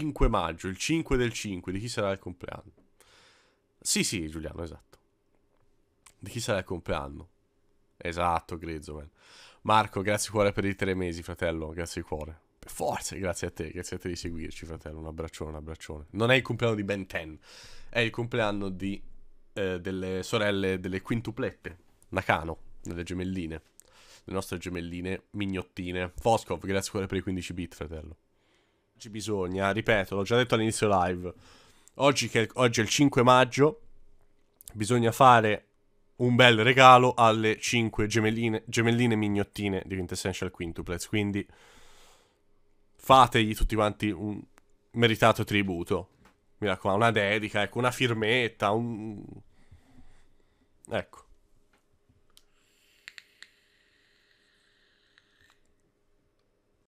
5 maggio, il 5 del 5, di chi sarà il compleanno? Sì, sì, Giuliano, esatto. Di chi sarà il compleanno? Esatto, Grezzo, man. Marco, grazie cuore per i tre mesi, fratello, grazie cuore. Per forza, grazie a te, grazie a te di seguirci, fratello, un abbraccione, un abbraccione. Non è il compleanno di Ben 10, è il compleanno di, eh, delle sorelle, delle quintuplette, Nakano, delle gemelline, le nostre gemelline mignottine. Foscov, grazie cuore per i 15 bit, fratello. Oggi bisogna, ripeto, l'ho già detto all'inizio live. Oggi, che, oggi è il 5 maggio, bisogna fare un bel regalo alle 5 gemelline, gemelline mignottine di Quintessential Quintuplets. Quindi fategli tutti quanti un meritato tributo. Mi raccomando, una dedica, ecco, una firmetta, un... Ecco.